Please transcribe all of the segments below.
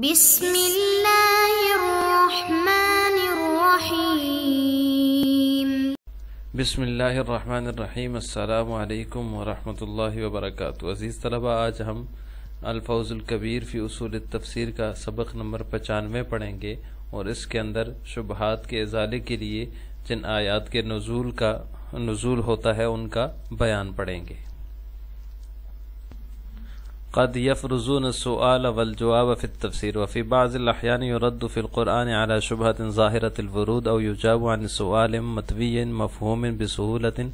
بسم اللہ الرحمن الرحیم بسم اللہ الرحمن الرحیم السلام علیکم ورحمت اللہ وبرکاتہ عزیز طلبہ آج ہم الفوز القبیر فی اصول التفسیر کا سبق نمبر پچانوے پڑھیں گے اور اس کے اندر شبہات کے ازالے کے لیے جن آیات کے نزول ہوتا ہے ان کا بیان پڑھیں گے قد يفرزون السؤال والجواب في التفسير وفي بعض الأحيان يرد في القرآن على شبهة ظاهرة الورود أو يجاب عن سؤال متبي مفهوم بسهولة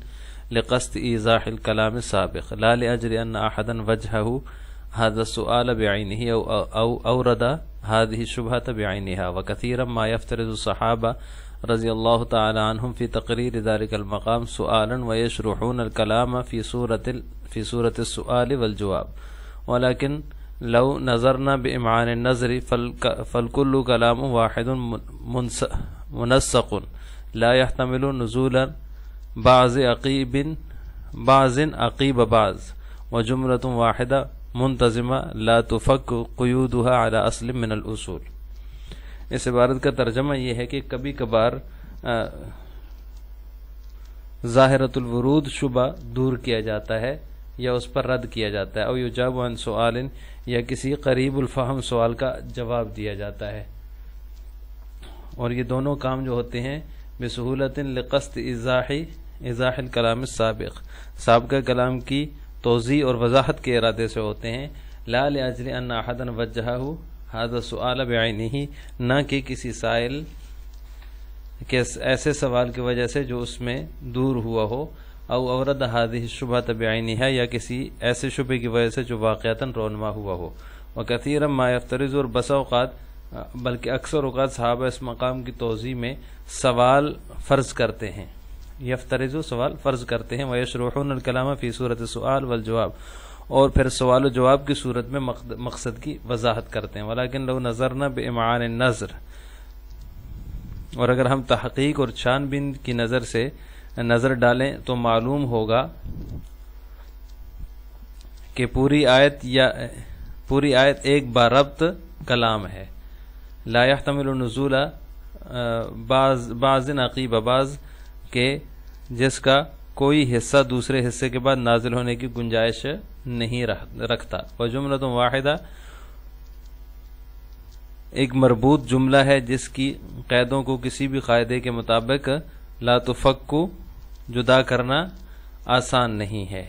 لقصد إيزاح الكلام السابق لا لأجل أن أحدا وجهه هذا السؤال بعينه أو, أو أورد هذه الشبهة بعينها وكثيرا ما يفترض الصحابة رضي الله تعالى عنهم في تقرير ذلك المقام سؤالا ويشرحون الكلام في سورة, في سورة السؤال والجواب لو نظرنا بإمعان نظری فالكل كلام واحد منسق لا يحتمل نزولا بعض عقیب بعض وجملة واحدة منتظمہ تفق قیودها على اصل من الاصول اس عبارت کا ترجمہ یہ ہے کہ کبھی کبھار ظاہرت الورود شبہ دور کیا جاتا ہے یا اس پر رد کیا جاتا ہے او سوال یا کسی قریب الفہم سوال کا جواب دیا جاتا ہے اور یہ دونوں کام جو ہوتے ہیں الکلام سابق سابقہ کلام کی توضیع اور وضاحت کے ارادے سے ہوتے ہیں لال عجل بعینہ نہ کہ کسی سائل ایسے سوال کی وجہ سے جو اس میں دور ہوا ہو او حاضی شبہ ہے یا کسی ایسے شبے کی وجہ سے جو واقعتاً رونما ہوا ہو ما یفترض اور بس اوقات بلکہ اکثر اوقات صحابہ اس مقام کی توضیع میں سوال فرض کرتے ہیں سوال فرض کرتے ہیں ویشروحون رحم فی صورت سوال والجواب اور پھر سوال و جواب کی صورت میں مقصد کی وضاحت کرتے ہیں ولیکن نظر نہ بے نظر اور اگر ہم تحقیق اور چھان بین کی نظر سے نظر ڈالیں تو معلوم ہوگا کہ پوری پوری آیت آیت یا ایک ربط کلام ہے لا تمل بعض عقیب بعض کے جس کا کوئی حصہ دوسرے حصے کے بعد نازل ہونے کی گنجائش نہیں رکھتا وہ جملہ تو واحدہ ایک مربوط جملہ ہے جس کی قیدوں کو کسی بھی قاعدے کے مطابق لا کو جدا کرنا آسان نہیں ہے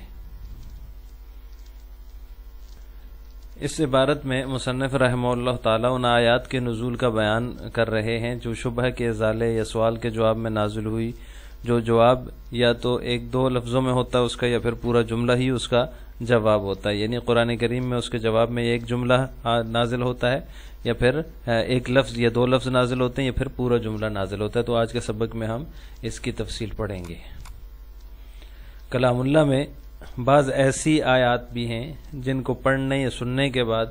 اس عبارت میں مصنف رحمہ اللہ تعالیٰ ان آیات کے نزول کا بیان کر رہے ہیں جو شبہ کے ازالے یا سوال کے جواب میں نازل ہوئی جو جواب یا تو ایک دو لفظوں میں ہوتا ہے اس کا یا پھر پورا جملہ ہی اس کا جواب ہوتا ہے یعنی قرآن کریم میں اس کے جواب میں ایک جملہ نازل ہوتا ہے یا پھر ایک لفظ یا دو لفظ نازل ہوتے ہیں یا پھر پورا جملہ نازل ہوتا ہے تو آج کے سبق میں ہم اس کی تفصیل پڑھیں گے کلام اللہ میں بعض ایسی آیات بھی ہیں جن کو پڑھنے یا سننے کے بعد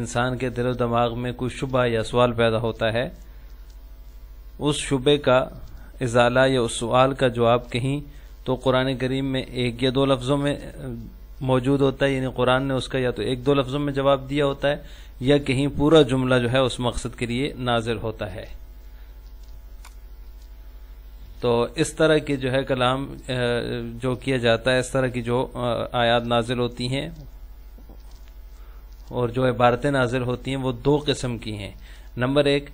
انسان کے دل و دماغ میں کوئی شبہ یا سوال پیدا ہوتا ہے اس شبے کا ازالہ یا اس سوال کا جواب کہیں تو قرآن کریم میں ایک یا دو لفظوں میں موجود ہوتا ہے یعنی قرآن نے اس کا یا تو ایک دو لفظوں میں جواب دیا ہوتا ہے یا کہیں پورا جملہ جو ہے اس مقصد کے لیے نازر ہوتا ہے تو اس طرح کے جو ہے کلام جو کیا جاتا ہے اس طرح کی جو آیات نازل ہوتی ہیں اور جو عبارتیں نازل ہوتی ہیں وہ دو قسم کی ہیں نمبر ایک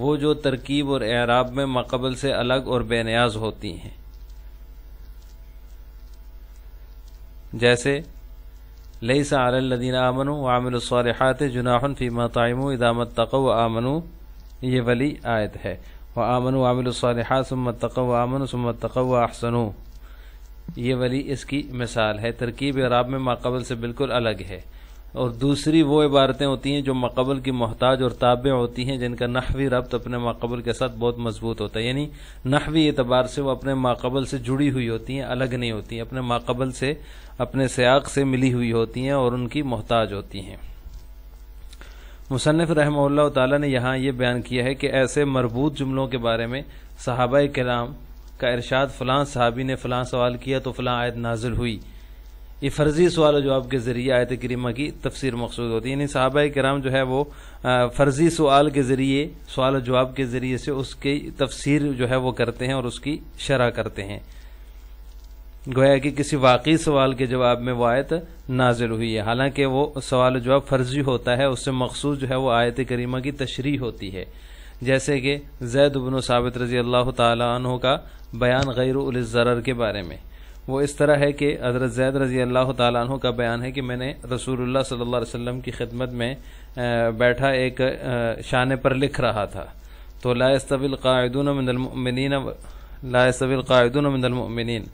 وہ جو ترکیب اور اعراب میں مقبل سے الگ اور بے نیاز ہوتی ہیں جیسے لئی علی الذین آمنوا عامل الصالحات جناح فی فیمہ ادامت تقو آمنوا یہ ولی آیت ہے امن وامل الصلحمت امن صمت و اخن یہ ولی اس کی مثال ہے ترکیب عراب میں ماقبل سے بالکل الگ ہے اور دوسری وہ عبارتیں ہوتی ہیں جو مقبل کی محتاج اور تابع ہوتی ہیں جن کا نحوی ربط اپنے ماقبل کے ساتھ بہت مضبوط ہوتا ہے یعنی نحوی اعتبار سے وہ اپنے ماقبل سے جڑی ہوئی ہوتی ہیں الگ نہیں ہوتی ہیں اپنے ماقبل سے اپنے سیاق سے ملی ہوئی ہوتی ہیں اور ان کی محتاج ہوتی ہیں مصنف رحمہ اللہ تعالیٰ نے یہاں یہ بیان کیا ہے کہ ایسے مربوط جملوں کے بارے میں صحابہ کرام کا ارشاد فلاں صحابی نے فلاں سوال کیا تو فلاں آیت نازل ہوئی یہ فرضی سوال و جواب کے ذریعے آیت کریمہ کی تفسیر مقصود ہوتی ہے یعنی صحابہ کرام جو ہے وہ فرضی سوال کے ذریعے سوال و جواب کے ذریعے سے اس کی تفسیر جو ہے وہ کرتے ہیں اور اس کی شرح کرتے ہیں گویا کہ کسی واقعی سوال کے جواب میں وہ آیت نازل ہوئی ہے حالانکہ وہ سوال و جواب فرضی ہوتا ہے اس سے مخصوص جو ہے وہ آیت کریمہ کی تشریح ہوتی ہے جیسے کہ زید بن ثابت رضی اللہ تعالیٰ عنہ کا بیان غیر الزرر کے بارے میں وہ اس طرح ہے کہ حضرت زید رضی اللہ تعالیٰ عنہ کا بیان ہے کہ میں نے رسول اللہ صلی اللہ علیہ وسلم کی خدمت میں بیٹھا ایک شانے پر لکھ رہا تھا تو لاء طویل قاعد المنین من المؤمنین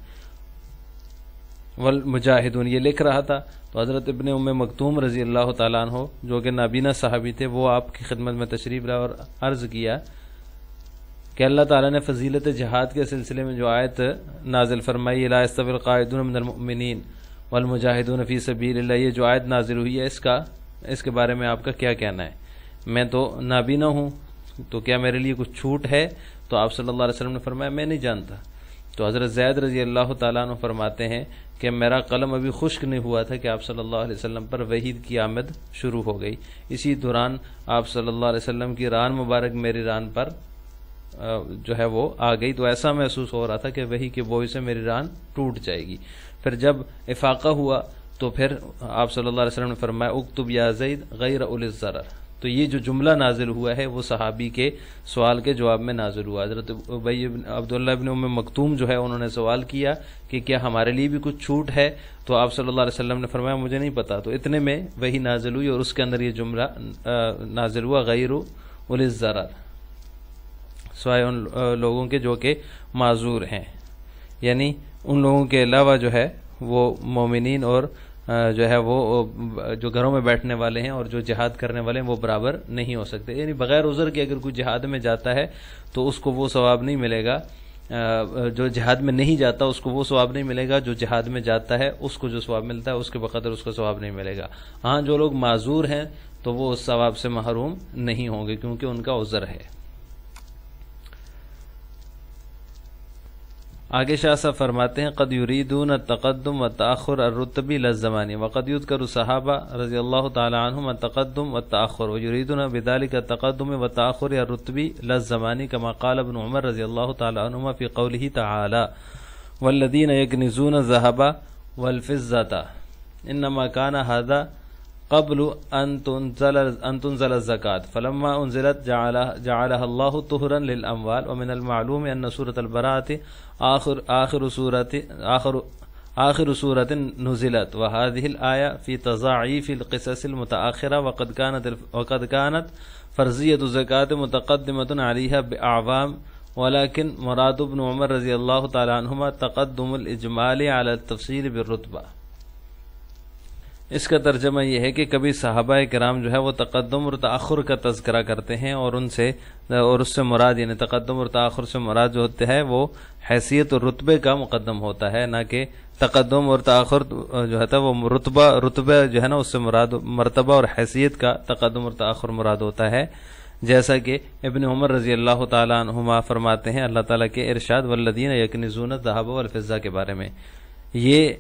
والمجاہدون یہ لکھ رہا تھا تو حضرت ابن ام مکتوم رضی اللہ تعالیٰ عنہ جو کہ نابینا صحابی تھے وہ آپ کی خدمت میں تشریف رہا اور عرض کیا کہ اللہ تعالیٰ نے فضیلت جہاد کے سلسلے میں جو آیت نازل فرمائی یہ رائے القاعدون القاعد المنین والمجاہدون فی سبیل اللہ یہ جو آیت نازل ہوئی ہے اس کا اس کے بارے میں آپ کا کیا کہنا ہے میں تو نابینا ہوں تو کیا میرے لیے کچھ چھوٹ ہے تو آپ صلی اللہ علیہ وسلم نے فرمایا میں نہیں جانتا تو حضرت زید رضی اللہ تعالیٰ عنہ فرماتے ہیں کہ میرا قلم ابھی خشک نہیں ہوا تھا کہ آپ صلی اللہ علیہ وسلم پر وحید کی آمد شروع ہو گئی اسی دوران آپ صلی اللہ علیہ وسلم کی ران مبارک میری ران پر جو ہے وہ آ گئی تو ایسا محسوس ہو رہا تھا کہ وہی کے بوئی سے میری ران ٹوٹ جائے گی پھر جب افاقہ ہوا تو پھر آپ صلی اللہ علیہ وسلم نے فرمایا اکتب یا زید غیر الزر تو یہ جو جملہ نازل ہوا ہے وہ صحابی کے سوال کے جواب میں نازل ہوا حضرت عبداللہ ام مکتوم جو ہے انہوں نے سوال کیا کہ کیا ہمارے لیے بھی کچھ چھوٹ ہے تو آپ صلی اللہ علیہ وسلم نے فرمایا مجھے نہیں پتا تو اتنے میں وہی نازل ہوئی اور اس کے اندر یہ جملہ نازل ہوا غیر الزرا سوائے ان لوگوں کے جو کہ معذور ہیں یعنی ان لوگوں کے علاوہ جو ہے وہ مومنین اور جو ہے وہ جو گھروں میں بیٹھنے والے ہیں اور جو جہاد کرنے والے ہیں وہ برابر نہیں ہو سکتے یعنی بغیر عذر کے اگر کوئی جہاد میں جاتا ہے تو اس کو وہ ثواب نہیں ملے گا جو جہاد میں نہیں جاتا اس کو وہ ثواب نہیں ملے گا جو جہاد میں جاتا ہے اس کو جو ثواب ملتا ہے اس کے بقدر اس کو ثواب نہیں ملے گا ہاں جو لوگ معذور ہیں تو وہ اس ثواب سے محروم نہیں ہوں گے کیونکہ ان کا عذر ہے آگے شاہ صاحب فرماتے ہیں قد یریدون تقدم و تاخر وقد یذکر صحابہ رضی اللہ تعالی عنہم تقدم و تاخر و یریدون بیدالی کا تقدم و تاخر الرتبی لزمانی لذمانی قال ابن عمر رضی اللہ تعالی عنہما فی قوله تعالی والذین یکنزون الذهب صحابہ انما الفظات مکان قبل أن تنزل أن تنزل الزكاة فلما أنزلت جعلها جعلها الله طهرا للأموال ومن المعلوم أن سورة البراءة آخر آخر سورة آخر آخر سورة نزلت وهذه الآية في تضاعيف القصص المتأخرة وقد كانت وقد كانت فرزية الزكاة متقدمة عليها بأعوام ولكن مراد بن عمر رضي الله تعالى عنهما تقدم الإجمال على التفصيل بالرتبة اس کا ترجمہ یہ ہے کہ کبھی صحابہ کرام جو ہے وہ تقدم اور تاخر کا تذکرہ کرتے ہیں اور ان سے اور اس سے مراد یعنی تقدم اور تاخر سے مراد جو ہوتے ہیں وہ حیثیت و رتبے کا مقدم ہوتا ہے نہ کہ تقدم اور تاخر جو ہے وہ رتبہ رتبہ جو ہے نا اس سے مراد مرتبہ اور حیثیت کا تقدم اور تاخر مراد ہوتا ہے جیسا کہ ابن عمر رضی اللہ تعالیٰ عنہما فرماتے ہیں اللہ تعالیٰ کے ارشاد والذین یکنزون الذہب والفضہ الفضا کے بارے میں یہ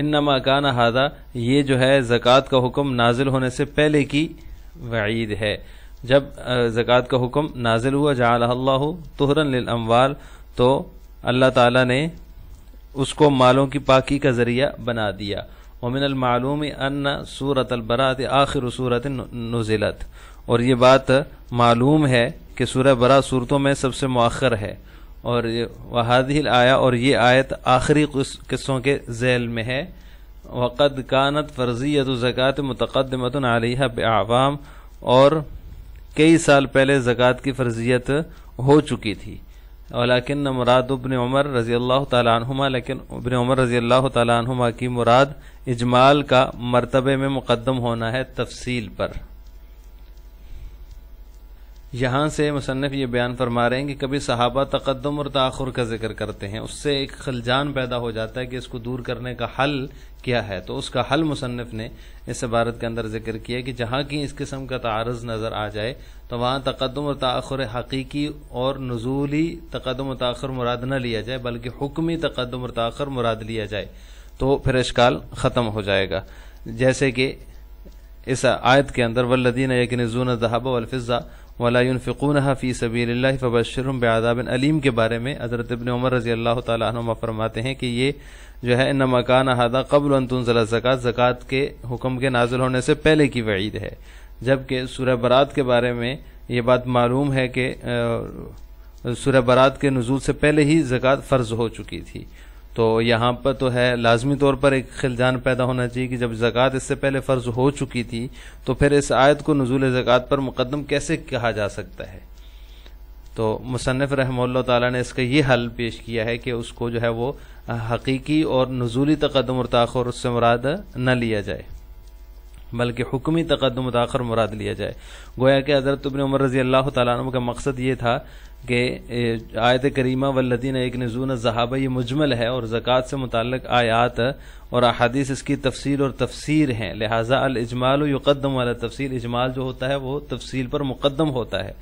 انما ہادا یہ جو ہے زکوٰۃ کا حکم نازل ہونے سے پہلے کی وعید ہے جب زکوٰۃ کا حکم نازل ہوا اللہ للاموال تو اللہ تعالیٰ نے اس کو مالوں کی پاکی کا ذریعہ بنا دیا امن المعلوم ان صورت البرات آخر صورت نزلت اور یہ بات معلوم ہے کہ سورہ برا صورتوں میں سب سے مؤخر ہے اور یہ آیا اور یہ آیت آخری قصوں کے ذیل میں ہے وقد کانت فرضیت و متقدمت علیہ بعوام اور کئی سال پہلے زکوٰۃ کی فرضیت ہو چکی تھی ولیکن مراد ابن عمر رضی اللہ تعالیٰ عنہما لیکن ابن عمر رضی اللہ تعالیٰ عنہما کی مراد اجمال کا مرتبے میں مقدم ہونا ہے تفصیل پر یہاں سے مصنف یہ بیان فرما رہے ہیں کہ کبھی صحابہ تقدم اور تاخر کا ذکر کرتے ہیں اس سے ایک خلجان پیدا ہو جاتا ہے کہ اس کو دور کرنے کا حل کیا ہے تو اس کا حل مصنف نے اس عبارت کے اندر ذکر کیا کہ جہاں کی اس قسم کا تعارض نظر آ جائے تو وہاں تقدم و تاخر حقیقی اور نزولی تقدم و تاخر مراد نہ لیا جائے بلکہ حکمی تقدم و تاخر مراد لیا جائے تو پھر اشکال ختم ہو جائے گا جیسے کہ اس آیت کے اندر ولدین یقین نژون الضحاب و ولا فقون فی صبی اللہ عبشر الب علیم کے بارے میں حضرت ابن عمر رضی اللہ تعالیٰ عنہ فرماتے ہیں کہ یہ جو ہے مکان احادہ قبل انتون ضلع زکات زکات کے حکم کے نازل ہونے سے پہلے کی وعید ہے جبکہ سورہ برات کے بارے میں یہ بات معلوم ہے کہ سورہ برات کے نزول سے پہلے ہی زکوٰۃ فرض ہو چکی تھی تو یہاں پر تو ہے لازمی طور پر ایک خلجان پیدا ہونا چاہیے کہ جب زکوٰۃ اس سے پہلے فرض ہو چکی تھی تو پھر اس آیت کو نزول زکوٰۃ پر مقدم کیسے کہا جا سکتا ہے تو مصنف رحم اللہ تعالیٰ نے اس کا یہ حل پیش کیا ہے کہ اس کو جو ہے وہ حقیقی اور نزولی تقدم اور تاخر اس سے مراد نہ لیا جائے بلکہ حکمی تقدم تاخر مراد لیا جائے گویا کہ حضرت ابن عمر رضی اللہ تعالیٰ عنہ کا مقصد یہ تھا کہ آیت کریمہ والذین ایک نزون نظون یہ مجمل ہے اور زکاة سے متعلق آیات اور احادیث اس کی تفصیل اور تفسیر ہیں لہذا الاجمال و یقدم والا تفصیل اجمال جو ہوتا ہے وہ تفصیل پر مقدم ہوتا ہے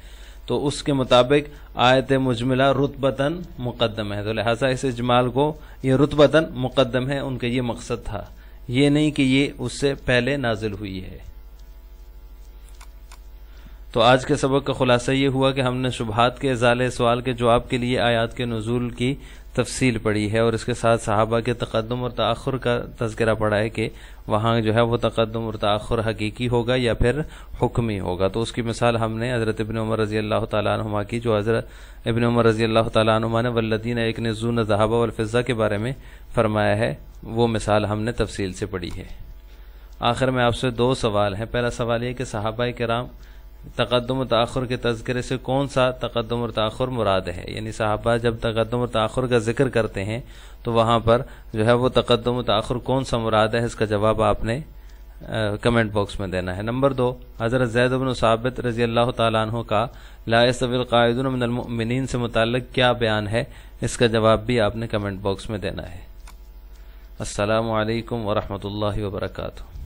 تو اس کے مطابق آیت مجملہ رتبتاً مقدم ہے تو لہٰذا اس اجمال کو یہ رتبتاً مقدم ہے ان کا یہ مقصد تھا یہ نہیں کہ یہ اس سے پہلے نازل ہوئی ہے تو آج کے سبق کا خلاصہ یہ ہوا کہ ہم نے شبہات کے ازالے سوال کے جواب کے لیے آیات کے نزول کی تفصیل پڑی ہے اور اس کے ساتھ صحابہ کے تقدم اور تاخر کا تذکرہ پڑا ہے کہ وہاں جو ہے وہ تقدم اور تاخر حقیقی ہوگا یا پھر حکمی ہوگا تو اس کی مثال ہم نے حضرت ابن عمر رضی اللہ تعالیٰ عنہ کی جو حضرت ابن عمر رضی اللہ تعالیٰ عنہ نے ولدین ایک نے زون ذہابہ الفضا کے بارے میں فرمایا ہے وہ مثال ہم نے تفصیل سے پڑھی ہے آخر میں آپ سے دو سوال ہیں پہلا سوال یہ کہ صحابہ کرام تقدم و تاخر کے تذکرے سے کون سا تقدم اور تاخر مراد ہے یعنی صحابہ جب تقدم و تاخر کا ذکر کرتے ہیں تو وہاں پر جو ہے وہ تقدم و تاخر کون سا مراد ہے اس کا جواب آپ نے کمنٹ باکس میں دینا ہے نمبر دو حضرت زید بن ثابت رضی اللہ تعالیٰ عنہ کا لائع قائد من المؤمنین سے متعلق کیا بیان ہے اس کا جواب بھی آپ نے کمنٹ باکس میں دینا ہے السلام علیکم ورحمۃ اللہ وبرکاتہ